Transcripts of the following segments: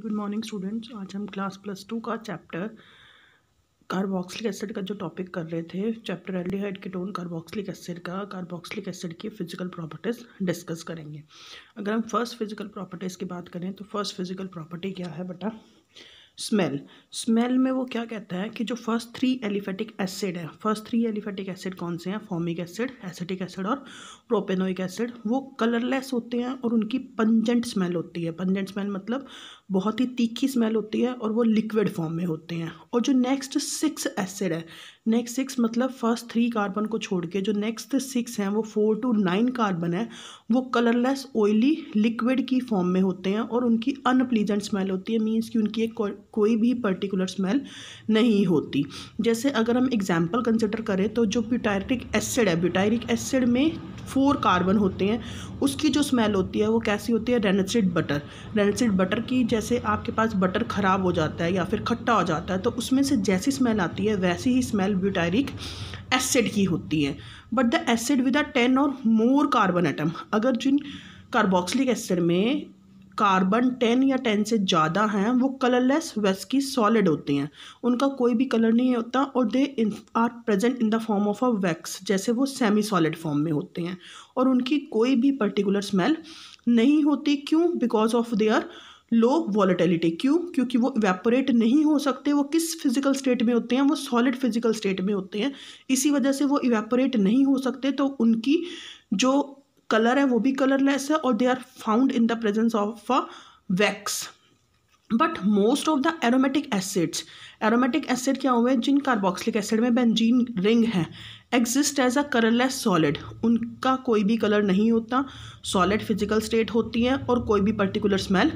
good morning students आज हम class plus two का चैप्टर कार्बोक्सिलिक एसिड का जो टॉपिक कर रहे थे chapter aldehyde ketone carboxylic acid का कार्बोक्सिलिक एसिड की फिजिकल प्रॉपर्टीज़ डिस्कस करेंगे अगर हम फर्स्ट फिजिकल प्रॉपर्टीज़ की बात करें तो फर्स्ट फिजिकल प्रॉपर्टी क्या है बेटा स्मेल स्मेल में वो क्या कहता है कि जो फर्स्ट थ्री एलिफेटिक एसिड है फर्स्ट थ्री एलिफेटिक एसिड कौन से हैं फॉर्मिक एसिड एसिटिक एसिड और प्रोपेनोइक एसिड वो कलरलेस होते हैं और उनकी पंजेंट स्मेल होती है पंजेंट स्मेल मतलब बहुत ही तीखी स्मेल होती है और वो लिक्विड फॉर्म में होते हैं और जो नेक्स्ट सिक्स एसिड है नेक्स्ट सिक्स मतलब फर्स्ट थ्री कार्बन को छोड़ के जो नेक्स्ट सिक्स हैं वो फोर टू नाइन कार्बन है वो कलरलेस ऑयली लिक्विड की फॉर्म में होते हैं और उनकी अनप्लीजेंट स्मेल होती है मीन्स कि उनकी एक को, कोई भी पर्टिकुलर स्मेल नहीं होती जैसे अगर हम एग्जाम्पल कंसिडर करें तो जो ब्यूटायरिक एसिड है ब्यूटायरिक एसिड में फोर कार्बन होते हैं उसकी जो स्मेल होती है वो कैसी होती है रेनसिड बटर रेनेसिड बटर की जैसे आपके पास बटर ख़राब हो जाता है या फिर खट्टा हो जाता है तो उसमें से जैसी स्मेल आती है वैसी ही स्मेल ब्यूटैरिक एसिड की होती है but the acid with a ten or more carbon atom अगर जिन कार्बोक्सिलिक एसिड में कार्बन टेन या टेन से ज़्यादा हैं वो कलरलेस वेस्की सॉलिड होते हैं उनका कोई भी कलर नहीं होता और they are present in the form of a wax जैसे वो सेमी सॉलिड फॉर्म में होते हैं और उनकी कोई भी पर्टिकुलर स्मेल नहीं होती क्यों because of their low volatility क्यों क्योंकि वो इवेपोरेट नहीं हो सकते वो किस फिजिकल स्टेट में होते हैं वो सॉलिड फिजिकल स्टेट में होते हैं इसी वजह से वो इवेपोरेट नहीं हो सकते तो उनकी जो कलर है वो भी कलरलेस है और they are found in the presence of wax but most of the aromatic acids aromatic acid क्या हुए जिन कार्बोक्सिलिक एसिड में बेंजीन रिंग है exist as a colourless solid उनका कोई भी कलर नहीं होता सॉलिड फिजिकल स्टेट होती है और कोई भी पर्टिकुलर स्मेल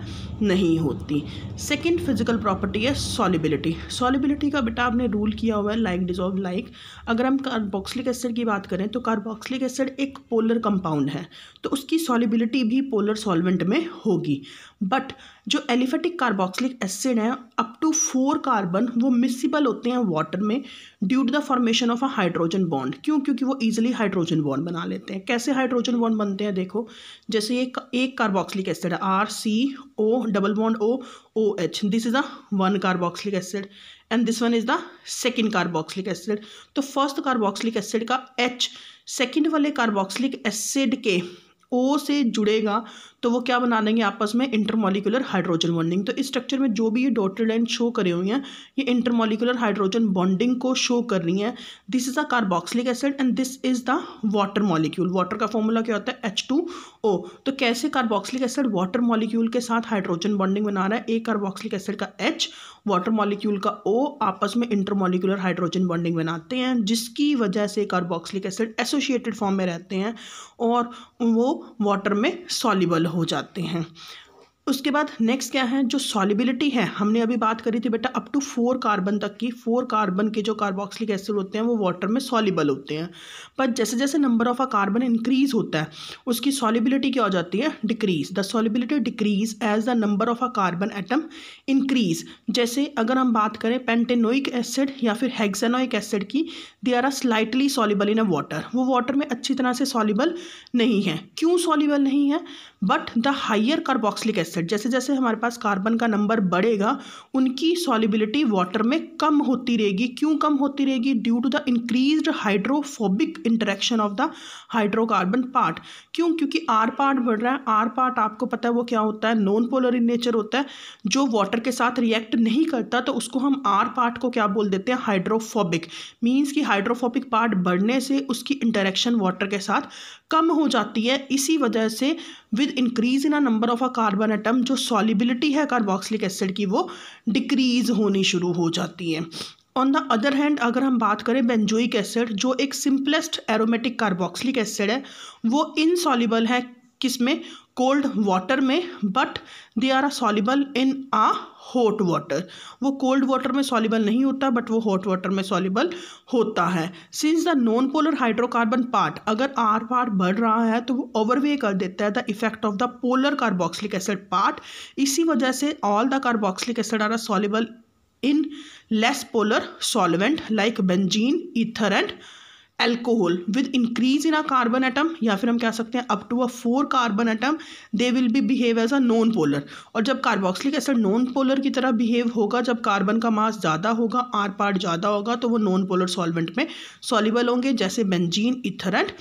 नहीं होती सेकेंड फिजिकल प्रॉपर्टी है सॉलिबिलिटी सॉलिबिलिटी का बेटा आपने रूल किया हुआ है लाइक डिजॉल्व लाइक अगर हम कार्बोक्सिलिक एसिड की बात करें तो कार्बोक्सिलिक एसिड एक पोलर कंपाउंड है तो उसकी सॉलिबिलिटी भी पोलर सॉल्वेंट में होगी बट जो एलिफेटिक कार्बोक्सिलिक एसिड है अप टू फोर कार्बन वो मिसिबल होते हैं वाटर में due to the formation of a hydrogen bond क्यों क्योंकि वो ईजिली हाइड्रोजन बॉन्ड बना लेते हैं कैसे हाइड्रोजन बॉन्ड बनते हैं देखो जैसे एक एक कार्बोक्सिलिक एसिड है R C O double bond O O H this is a one carboxylic acid and this one is the second carboxylic acid तो फर्स्ट कार्बोक्सिलिक एसिड का एच सेकेंड वाले कार्बोक्सिलिक एसिड के O से जुड़ेगा तो वो क्या बना देंगे आपस में इंटरमोलिकुलर हाइड्रोजन बॉन्डिंग तो इस स्ट्रक्चर में जो भी ये डॉटेड लाइन शो करे हुए हैं ये इंटरमोलिकुलर हाइड्रोजन बॉन्डिंग को शो कर रही हैं this is the carboxylic acid and this is the water molecule water का फॉर्मूला क्या होता है एच टू ओ तो कैसे कार्बोक्सिलिक एसिड वाटर मॉलिक्यूल के साथ हाइड्रोजन बॉन्डिंग बना रहा है एक कार्बोक्सिलिक एसिड का एच वाटर मॉलिक्यूल का ओ आपस में इंटरमोलिकुलर हाइड्रोजन बॉन्डिंग बनाते हैं जिसकी वजह से कार्बोक्सिलिक एसिड एसोशिएटेड फॉर्म में रहते हैं और वो वाटर में सॉलिबल हो जाते हैं उसके बाद नेक्स्ट क्या है जो सॉलिबिलिटी है हमने अभी बात करी थी बेटा अप टू फोर कार्बन तक की फोर कार्बन के जो कार्बोक्सिलिक एसिड होते हैं वो वाटर में सॉलिबल होते हैं पर जैसे जैसे number of a carbon increase होता है उसकी सॉलिबिलिटी क्या हो जाती है decrease the solubility decrease as the number of a carbon atom increase जैसे अगर हम बात करें पेंटेनोइक एसिड या फिर हेक्सेनोइक एसिड की they are are slightly soluble in a water वो वाटर में अच्छी तरह से सॉलिबल नहीं है क्यों सॉलिबल नहीं है but the higher carboxylic acid जैसे जैसे हमारे पास कार्बन का नंबर बढ़ेगा उनकी सॉलिबिलिटी वाटर में कम होती रहेगी क्यों कम होती रहेगी due to the increase hydrophobic interaction of the hydrocarbon part क्यों क्योंकि आर पार्ट बढ़ रहा है आर पार्ट आपको पता है वो क्या होता है नॉन पोलर इन नेचर होता है जो वाटर के साथ रिएक्ट नहीं करता तो उसको हम आर पार्ट को क्या बोल देते हैं हाइड्रोफोबिक मीन्स कि हाइड्रोफोबिक पार्ट बढ़ने से उसकी इंटरेक्शन वाटर के साथ कम हो जाती है इसी वजह से with increase in a number of a carbon atom जो सॉलिबिलिटी है कार्बोक्सिलिक एसिड की वो डिक्रीज होनी शुरू हो जाती है ऑन द अदर हैंड अगर हम बात करें बेंजोइक एसिड जो एक सिंपलेस्ट एरोमेटिक कार्बोक्सिलिक एसिड है वो इनसॉलिबल है किस में कोल्ड वाटर में but they are a soluble in a hot water वो कोल्ड वाटर में सॉलिबल नहीं होता बट वो हॉट वाटर में सॉलिबल होता है since the non polar hydrocarbon part अगर आर पार बढ़ रहा है तो वो ओवरवे कर देता है the effect of the polar carboxylic acid part इसी वजह से all the carboxylic acid are soluble in less polar solvent like benzene ether and alcohol with increase in a carbon atom या फिर हम कह सकते हैं up to a four carbon atom they will be behave as a non polar और जब carboxylic acid non polar की तरह बिहेव होगा जब कार्बन का मास ज़्यादा होगा आर पार्ट ज़्यादा होगा तो वो नॉन पोलर सॉल्वेंट में सॉलिबल होंगे जैसे बेंजीन इथर एंड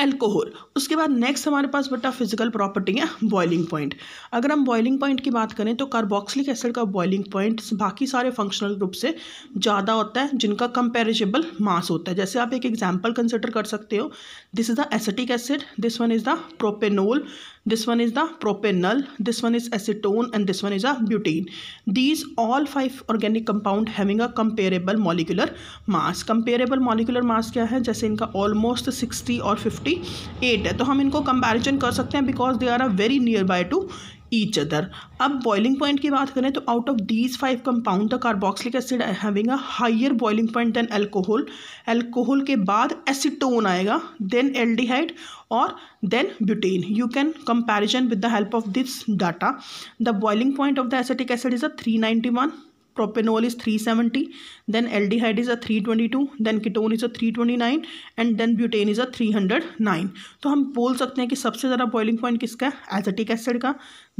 एल्कोहल उसके बाद नेक्स्ट हमारे पास बेटा फिजिकल प्रॉपर्टी है बॉइलिंग पॉइंट अगर हम बॉइलिंग पॉइंट की बात करें तो कार्बोक्सिलिक एसिड का बॉइलिंग पॉइंट बाकी सारे फंक्शनल ग्रुप से ज़्यादा होता है जिनका कंपेरिजेबल मास होता है जैसे आप एक एग्जाम्पल कंसिडर कर सकते हो this is the acetic acid this one is the propanol this one is the propanal this one is acetone and this one is a butene these all five organic compound having a comparable molecular mass comparable molecular mass क्या है जैसे इनका almost sixty और fifty eight है तो हम इनको comparison कर सकते हैं because they are are very near by to each other अब बॉइलिंग पॉइंट की बात करें तो out of these five compound the carboxylic acid having a higher boiling point than alcohol alcohol के बाद एसिटोन आएगा देन एल्डिहाइड और then butane you can comparison with the help of this data the boiling point of the acetic acid is a three ninety one propanol is is three seventy then aldehyde a three twenty two then ketone is a three twenty nine and then butane is a three hundred nine तो हम बोल सकते हैं कि सबसे ज़्यादा boiling point किसका है एजेटिक एसिड का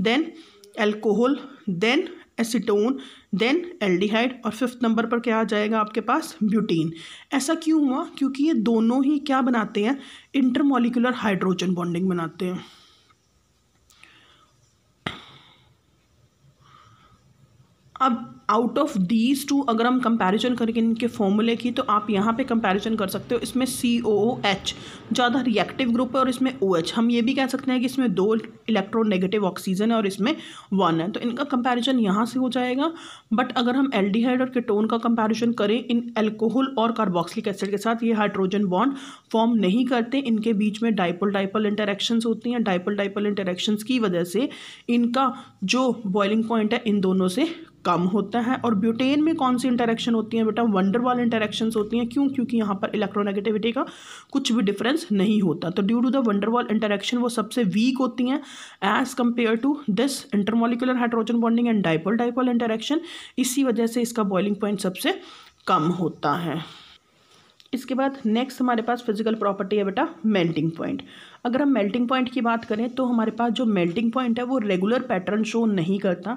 then alcohol then acetone then aldehyde और फिफ्थ नंबर पर क्या आ जाएगा आपके पास ब्यूटीन ऐसा क्यों हुआ क्योंकि ये दोनों ही क्या बनाते हैं इंटरमोलिकुलर हाइड्रोजन बॉन्डिंग बनाते हैं अब आउट ऑफ दीज टू अगर हम कंपैरिजन करेंगे इनके फॉर्मूले की तो आप यहाँ पे कंपैरिजन कर सकते हो इसमें सी ओ ओ एच ज़्यादा रिएक्टिव ग्रुप है और इसमें ओ एच हम ये भी कह सकते हैं कि इसमें दो इलेक्ट्रोनेगेटिव ऑक्सीजन है और इसमें वन है तो इनका कंपैरिजन यहाँ से हो जाएगा बट अगर हम हाइड और केटोन का कंपेरिजन करें इन एल्कोहल और कार्बोक्सिलिक एसिड के साथ ये हाइड्रोजन बॉन्ड फॉर्म नहीं करते इनके बीच में डाइपल डाइपल इंटरेक्शन होती हैं डाइपल डाइपल इंटरेक्शन की वजह से इनका जो बॉइलिंग पॉइंट है इन दोनों से कम होता है और ब्यूटेन में कौन सी इंटरेक्शन होती है बेटा वंडरवाल इंटरेक्शन होती हैं क्यों क्योंकि यहाँ पर इलेक्ट्रोनेगेटिविटी का कुछ भी डिफरेंस नहीं होता तो due to the van der Waals interaction वो सबसे वीक होती हैं as compare to this intermolecular hydrogen bonding and dipole dipole interaction इसी वजह से इसका बॉइलिंग पॉइंट सबसे कम होता है इसके बाद नेक्स्ट हमारे पास फिजिकल प्रॉपर्टी है बेटा मेल्टिंग पॉइंट अगर हम मेल्टिंग पॉइंट की बात करें तो हमारे पास जो मेल्टिंग पॉइंट है वो रेगुलर पैटर्न शो नहीं करता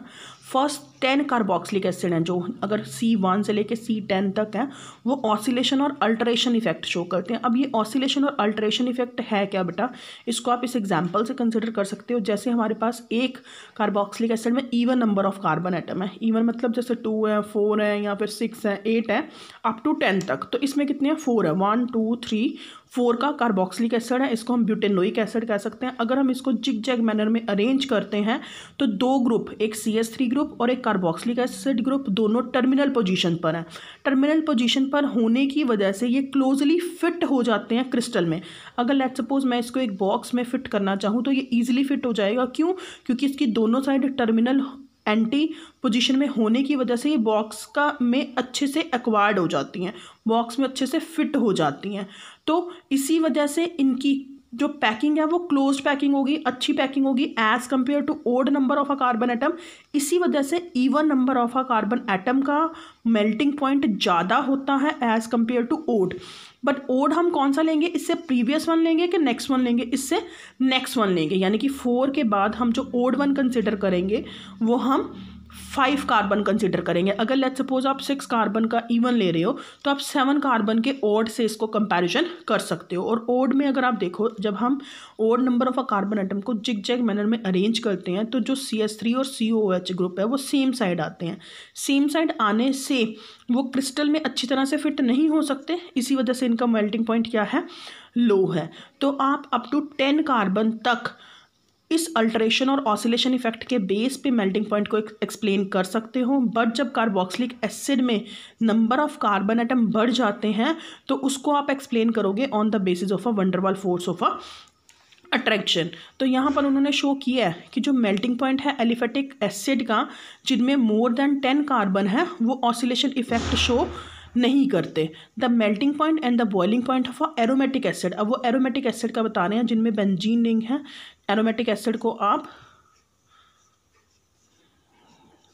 फर्स्ट टेन कार्बोक्सिलिक एसिड हैं जो अगर सी वन से लेकर सी टेन तक हैं वो ऑसिलेशन और अल्ट्रेशन इफेक्ट शो करते हैं अब ये ऑसिलेशन और अल्ट्रेशन इफेक्ट है क्या बेटा इसको आप इस एग्जाम्पल से कंसिडर कर सकते हो जैसे हमारे पास एक कार्बोक्सिलिक एसिड में even number of carbon atom है ईवन मतलब जैसे टू है फोर है या फिर सिक्स है एट है अप टू टेन तक तो इसमें कितने हैं फोर है वन टू थ्री फोर का कार्बोक्सिलिक एसिड है इसको हम ब्यूटेन लोइक एसिड कह सकते हैं अगर हम इसको जिग जैग मैनर में अरेंज करते हैं तो दो ग्रुप एक सी एस थ्री ग्रुप और एक कार्बोक्सिलिक एसिड ग्रुप दोनों टर्मिनल पोजिशन पर हैं टर्मिनल पोजिशन पर होने की वजह से ये क्लोजली फिट हो जाते हैं क्रिस्टल में अगर लेट सपोज मैं इसको एक बॉक्स में फिट करना चाहूँ तो ये ईजिली फिट हो जाएगा क्यों क्योंकि इसकी दोनों साइड टर्मिनल एंटी पोजीशन में होने की वजह से ये बॉक्स का में अच्छे से एक्वायर्ड हो जाती हैं बॉक्स में अच्छे से फिट हो जाती हैं तो इसी वजह से इनकी जो पैकिंग है वो क्लोज पैकिंग होगी अच्छी पैकिंग होगी as compare to odd number of a carbon atom इसी वजह से even number of a carbon atom का मेल्टिंग पॉइंट ज़्यादा होता है as compare to odd but odd हम कौन सा लेंगे इससे प्रीवियस वन लेंगे कि नेक्स्ट वन लेंगे इससे नेक्स्ट वन लेंगे यानी कि फोर के बाद हम जो ओड वन कंसिडर करेंगे वो हम फाइव कार्बन कंसिडर करेंगे अगर लेट सपोज आप सिक्स कार्बन का इवन ले रहे हो तो आप सेवन कार्बन के ओड से इसको कंपैरिजन कर सकते हो और ओड में अगर आप देखो जब हम odd number of a carbon atom को जिग जैग मैनर में अरेंज करते हैं तो जो सी एस थ्री और सी ओ एच ग्रुप है वो सेम साइड आते हैं सेम साइड आने से वो क्रिस्टल में अच्छी तरह से फिट नहीं हो सकते इसी वजह से इनका मेल्टिंग पॉइंट क्या है लो है तो आप अप टू टेन कार्बन तक इस अल्ट्रेशन और ऑसिलेशन इफेक्ट के बेस पे मेल्टिंग पॉइंट को एक्सप्लेन कर सकते हो बट जब कार्बोक्सिलिक एसिड में नंबर ऑफ कार्बन एटम बढ़ जाते हैं तो उसको आप एक्सप्लेन करोगे on the basis of a van der Waals force of a attraction तो यहाँ पर उन्होंने शो किया है कि जो मेल्टिंग पॉइंट है एलिफेटिक एसिड का जिनमें मोर देन टेन कार्बन है वो ऑसिलेशन इफेक्ट शो नहीं करते the melting point and the boiling point of a aromatic acid अब वो एरोमेटिक एसिड का बता रहे हैं जिनमें बेंजीन रिंग है एरोमेटिक एसिड को आप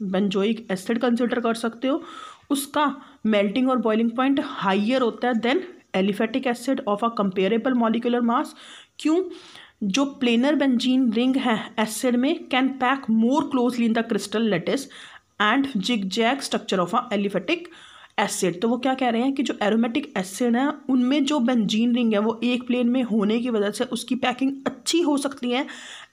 बेंजोइक एसिड कंसिडर कर सकते हो उसका मेल्टिंग और बॉइलिंग पॉइंट हाइयर होता है than aliphatic acid of a comparable molecular mass क्यों जो प्लेनर बेंजीन रिंग है एसिड में can pack more closely in the crystal lattice and zig zag structure of a aliphatic acid तो वो क्या कह रहे हैं कि जो एरोमेटिक एसिड है उनमें जो बेंजीन रिंग है वो एक प्लेन में होने की वजह से उसकी पैकिंग अच्छी हो सकती है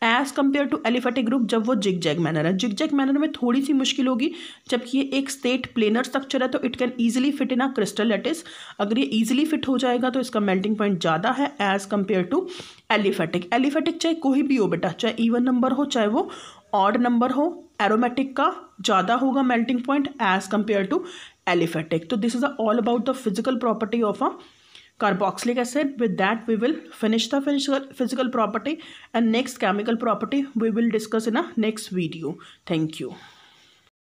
as compare to aliphatic group जब वो जिग जैग मैनर है जिग जैग मैनर में थोड़ी सी मुश्किल होगी जबकि ये एक स्टेट प्लेनर स्ट्रक्चर है तो it can easily fit in a crystal lattice अगर ये ईजिली फिट हो जाएगा तो इसका मेल्टिंग पॉइंट ज़्यादा है as compare to aliphatic aliphatic चाहे कोई भी हो बेटा चाहे ईवन नंबर हो चाहे वो ऑड नंबर हो एरोमेटिक का ज़्यादा होगा melting point as compare to aliphatic so this is all about the physical property of a carboxylic acid with that we will finish the physical property and next chemical property we will discuss in a next video thank you